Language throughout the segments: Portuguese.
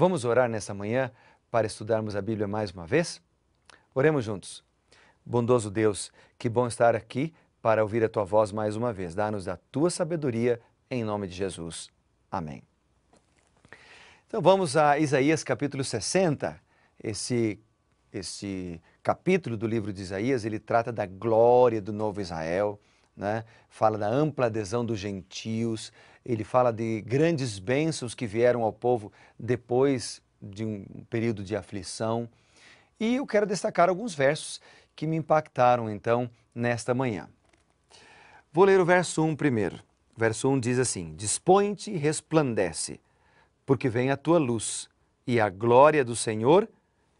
Vamos orar nessa manhã para estudarmos a Bíblia mais uma vez? Oremos juntos. Bondoso Deus, que bom estar aqui para ouvir a tua voz mais uma vez. Dá-nos a tua sabedoria em nome de Jesus. Amém. Então vamos a Isaías capítulo 60. Esse esse capítulo do livro de Isaías, ele trata da glória do novo Israel, né? fala da ampla adesão dos gentios, ele fala de grandes bênçãos que vieram ao povo depois de um período de aflição. E eu quero destacar alguns versos que me impactaram então nesta manhã. Vou ler o verso 1 primeiro. O verso 1 diz assim: Dispõe-te e resplandece, porque vem a tua luz, e a glória do Senhor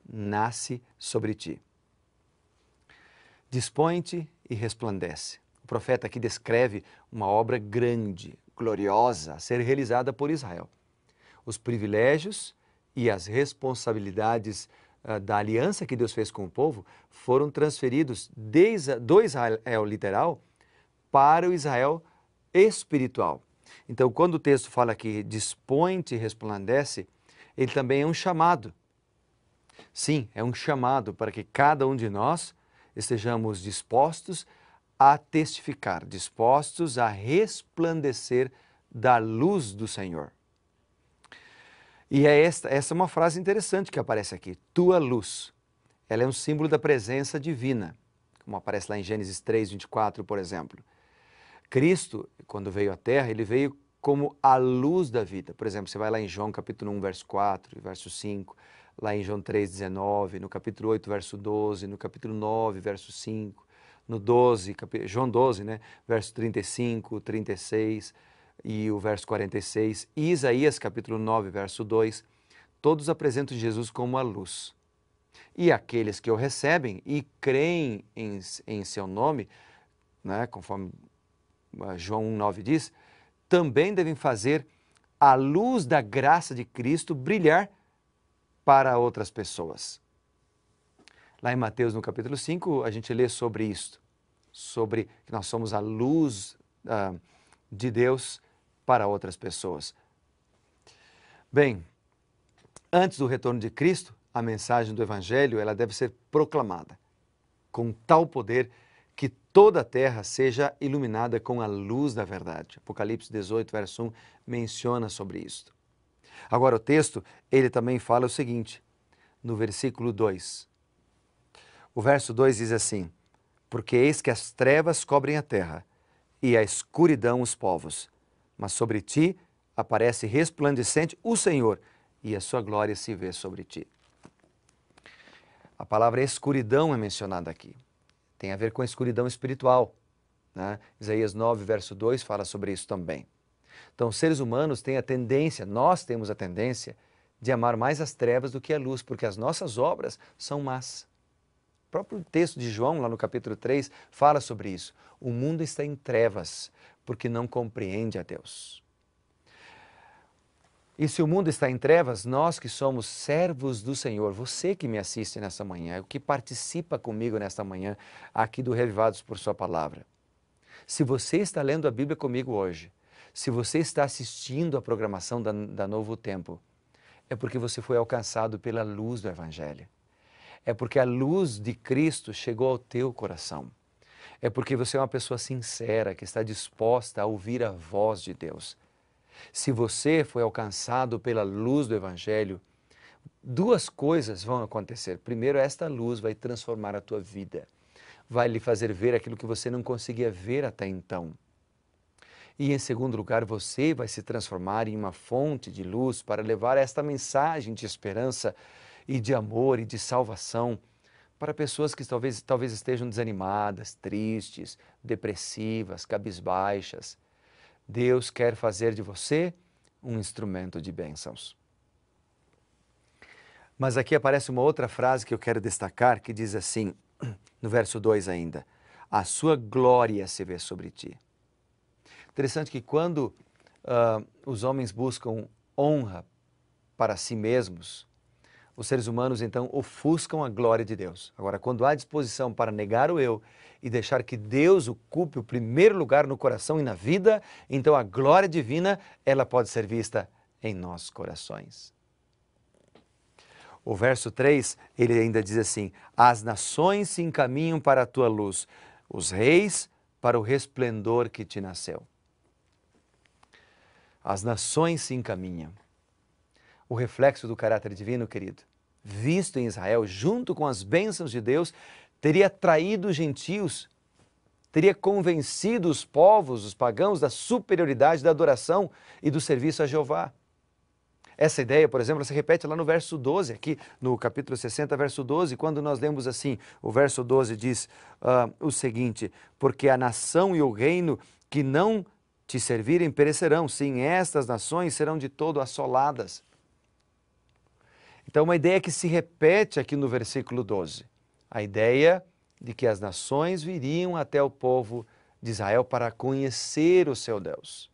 nasce sobre ti. Dispõe-te e resplandece profeta aqui descreve uma obra grande, gloriosa, a ser realizada por Israel. Os privilégios e as responsabilidades ah, da aliança que Deus fez com o povo foram transferidos desde, do Israel literal para o Israel espiritual. Então, quando o texto fala que dispõe-te e resplandece, ele também é um chamado. Sim, é um chamado para que cada um de nós estejamos dispostos a testificar, dispostos a resplandecer da luz do Senhor. E é esta, essa é uma frase interessante que aparece aqui, tua luz. Ela é um símbolo da presença divina, como aparece lá em Gênesis 3, 24, por exemplo. Cristo, quando veio à Terra, ele veio como a luz da vida. Por exemplo, você vai lá em João capítulo 1, verso 4, verso 5, lá em João 3, 19, no capítulo 8, verso 12, no capítulo 9, verso 5 no 12, João 12, né? verso 35, 36 e o verso 46, e Isaías capítulo 9, verso 2, todos apresentam Jesus como a luz. E aqueles que o recebem e creem em, em seu nome, né, conforme ah, João 1, 9 diz, também devem fazer a luz da graça de Cristo brilhar para outras pessoas. Lá em Mateus, no capítulo 5, a gente lê sobre isto, sobre que nós somos a luz uh, de Deus para outras pessoas. Bem, antes do retorno de Cristo, a mensagem do Evangelho ela deve ser proclamada com tal poder que toda a terra seja iluminada com a luz da verdade. Apocalipse 18, verso 1 menciona sobre isto. Agora, o texto, ele também fala o seguinte, no versículo 2: o verso 2 diz assim: Porque eis que as trevas cobrem a terra e a escuridão os povos, mas sobre ti aparece resplandecente o Senhor e a sua glória se vê sobre ti. A palavra escuridão é mencionada aqui. Tem a ver com a escuridão espiritual. Né? Isaías 9, verso 2 fala sobre isso também. Então, seres humanos têm a tendência, nós temos a tendência, de amar mais as trevas do que a luz, porque as nossas obras são más. O próprio texto de João, lá no capítulo 3, fala sobre isso. O mundo está em trevas porque não compreende a Deus. E se o mundo está em trevas, nós que somos servos do Senhor, você que me assiste nesta manhã, o que participa comigo nesta manhã aqui do Revivados por Sua Palavra. Se você está lendo a Bíblia comigo hoje, se você está assistindo a programação da, da Novo Tempo, é porque você foi alcançado pela luz do Evangelho é porque a luz de Cristo chegou ao teu coração. É porque você é uma pessoa sincera que está disposta a ouvir a voz de Deus. Se você foi alcançado pela luz do Evangelho, duas coisas vão acontecer. Primeiro, esta luz vai transformar a tua vida, vai lhe fazer ver aquilo que você não conseguia ver até então. E em segundo lugar, você vai se transformar em uma fonte de luz para levar esta mensagem de esperança e de amor e de salvação para pessoas que talvez, talvez estejam desanimadas, tristes, depressivas, cabisbaixas. Deus quer fazer de você um instrumento de bênçãos. Mas aqui aparece uma outra frase que eu quero destacar, que diz assim, no verso 2 ainda: A sua glória se vê sobre ti. Interessante que quando uh, os homens buscam honra para si mesmos, os seres humanos então ofuscam a glória de Deus. Agora, quando há disposição para negar o eu e deixar que Deus ocupe o primeiro lugar no coração e na vida, então a glória divina, ela pode ser vista em nossos corações. O verso 3, ele ainda diz assim: As nações se encaminham para a tua luz, os reis para o resplendor que te nasceu. As nações se encaminham o reflexo do caráter divino, querido, visto em Israel, junto com as bênçãos de Deus, teria atraído os gentios, teria convencido os povos, os pagãos, da superioridade da adoração e do serviço a Jeová. Essa ideia, por exemplo, se repete lá no verso 12, aqui no capítulo 60, verso 12, quando nós lemos assim: o verso 12 diz uh, o seguinte: Porque a nação e o reino que não te servirem perecerão, sim, estas nações serão de todo assoladas. Então, uma ideia que se repete aqui no versículo 12: a ideia de que as nações viriam até o povo de Israel para conhecer o seu Deus.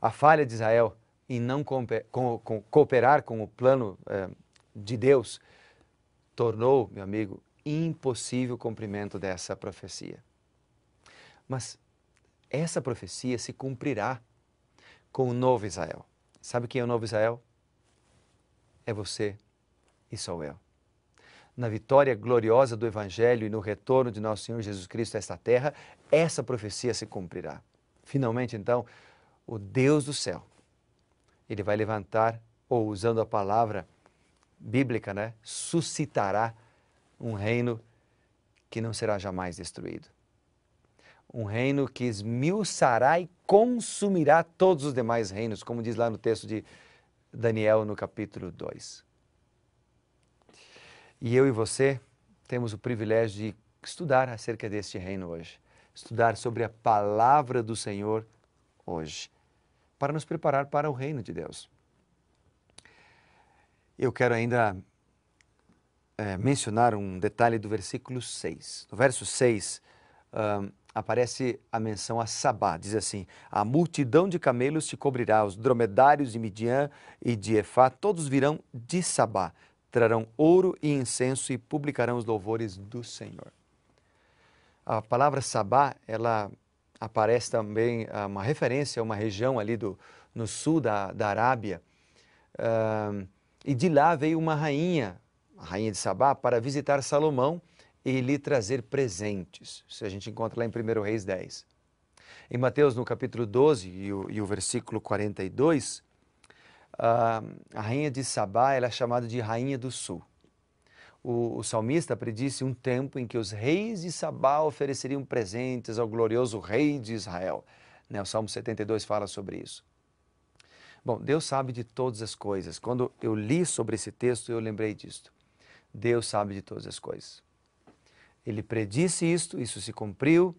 A falha de Israel em não cooperar com o plano eh, de Deus tornou, meu amigo, impossível o cumprimento dessa profecia. Mas essa profecia se cumprirá com o novo Israel. Sabe quem é o novo Israel? é você e sou eu. Na vitória gloriosa do Evangelho e no retorno de nosso Senhor Jesus Cristo a esta terra, essa profecia se cumprirá. Finalmente, então, o Deus do céu, ele vai levantar, ou usando a palavra bíblica, né, suscitará um reino que não será jamais destruído. Um reino que esmiuçará e consumirá todos os demais reinos, como diz lá no texto de Daniel no capítulo 2. E eu e você temos o privilégio de estudar acerca deste reino hoje, estudar sobre a palavra do Senhor hoje, para nos preparar para o reino de Deus. Eu quero ainda é, mencionar um detalhe do versículo 6. No verso 6, um, aparece a menção a Sabá. Diz assim: A multidão de camelos se cobrirá, os dromedários de Midian e de Efá, todos virão de Sabá, trarão ouro e incenso e publicarão os louvores do Senhor. A palavra Sabá, ela aparece também é uma referência a é uma região ali do, no sul da, da Arábia. Uh, e de lá veio uma rainha, a rainha de Sabá, para visitar Salomão e lhe trazer presentes. Isso a gente encontra lá em 1 Reis 10. Em Mateus, no capítulo 12 e o, e o versículo 42, a, ah, a rainha de Sabá ela é chamada de Rainha do Sul. O, o, salmista predisse um tempo em que os reis de Sabá ofereceriam presentes ao glorioso rei de Israel. Né? O Salmo 72 fala sobre isso. Bom, Deus sabe de todas as coisas. Quando eu li sobre esse texto, eu lembrei disto. Deus sabe de todas as coisas. Ele predisse isto, isso se cumpriu.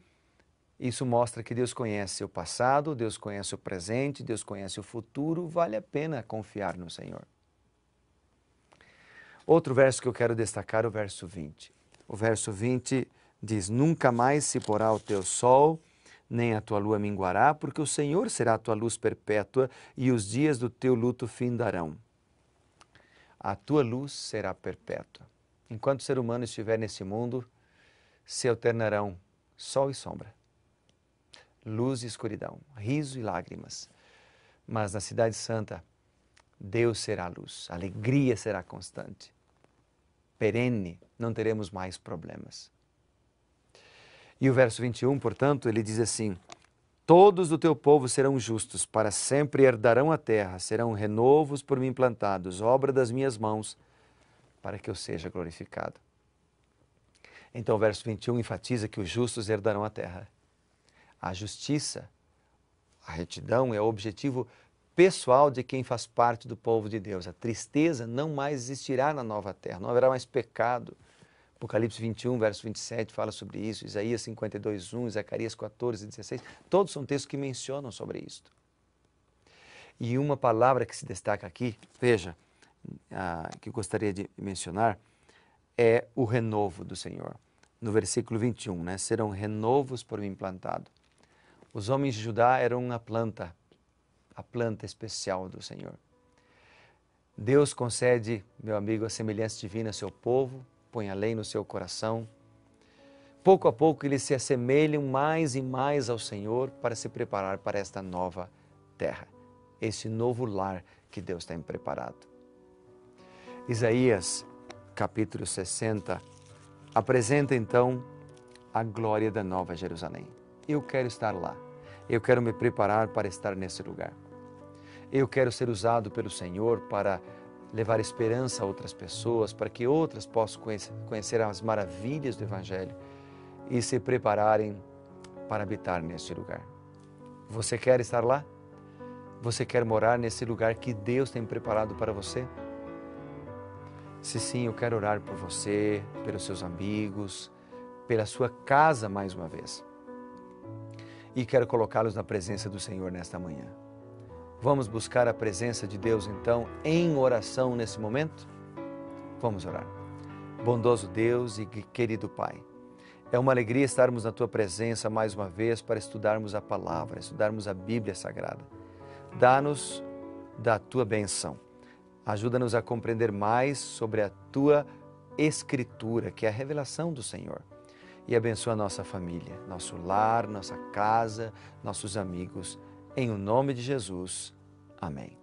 Isso mostra que Deus conhece o passado, Deus conhece o presente, Deus conhece o futuro. Vale a pena confiar no Senhor. Outro verso que eu quero destacar é o verso 20. O verso 20 diz: Nunca mais se porá o teu sol, nem a tua lua minguará, porque o Senhor será a tua luz perpétua e os dias do teu luto findarão. A tua luz será perpétua. Enquanto o ser humano estiver nesse mundo, se alternarão sol e sombra, luz e escuridão, riso e lágrimas. Mas na Cidade Santa, Deus será a luz, a alegria será constante, perene, não teremos mais problemas. E o verso 21, portanto, ele diz assim: Todos do teu povo serão justos, para sempre herdarão a terra, serão renovos por mim plantados, obra das minhas mãos, para que eu seja glorificado. Então, o verso 21 enfatiza que os justos herdarão a terra. A justiça, a retidão é o objetivo pessoal de quem faz parte do povo de Deus. A tristeza não mais existirá na nova terra, não haverá mais pecado. Apocalipse 21, verso 27 fala sobre isso, Isaías 52, 1, Zacarias 14, 16, todos são textos que mencionam sobre isso. E uma palavra que se destaca aqui, veja, ah, que eu gostaria de mencionar, é o renovo do Senhor. No versículo 21, né? Serão renovos por mim plantado. Os homens de Judá eram uma planta, a planta especial do Senhor. Deus concede, meu amigo, a semelhança divina ao seu povo, põe a lei no seu coração. Pouco a pouco eles se assemelham mais e mais ao Senhor para se preparar para esta nova terra, esse novo lar que Deus tem preparado. Isaías capítulo 60, apresenta então a glória da Nova Jerusalém. Eu quero estar lá. Eu quero me preparar para estar nesse lugar. Eu quero ser usado pelo Senhor para levar esperança a outras pessoas, para que outras possam conhecer as maravilhas do Evangelho e se prepararem para habitar nesse lugar. Você quer estar lá? Você quer morar nesse lugar que Deus tem preparado para você? Se sim, eu quero orar por você, pelos seus amigos, pela sua casa mais uma vez. E quero colocá-los na presença do Senhor nesta manhã. Vamos buscar a presença de Deus então em oração nesse momento? Vamos orar. Bondoso Deus e querido Pai, é uma alegria estarmos na tua presença mais uma vez para estudarmos a palavra, estudarmos a Bíblia Sagrada. Dá-nos da tua benção Ajuda-nos a compreender mais sobre a tua escritura, que é a revelação do Senhor. E abençoa nossa família, nosso lar, nossa casa, nossos amigos. Em o nome de Jesus. Amém.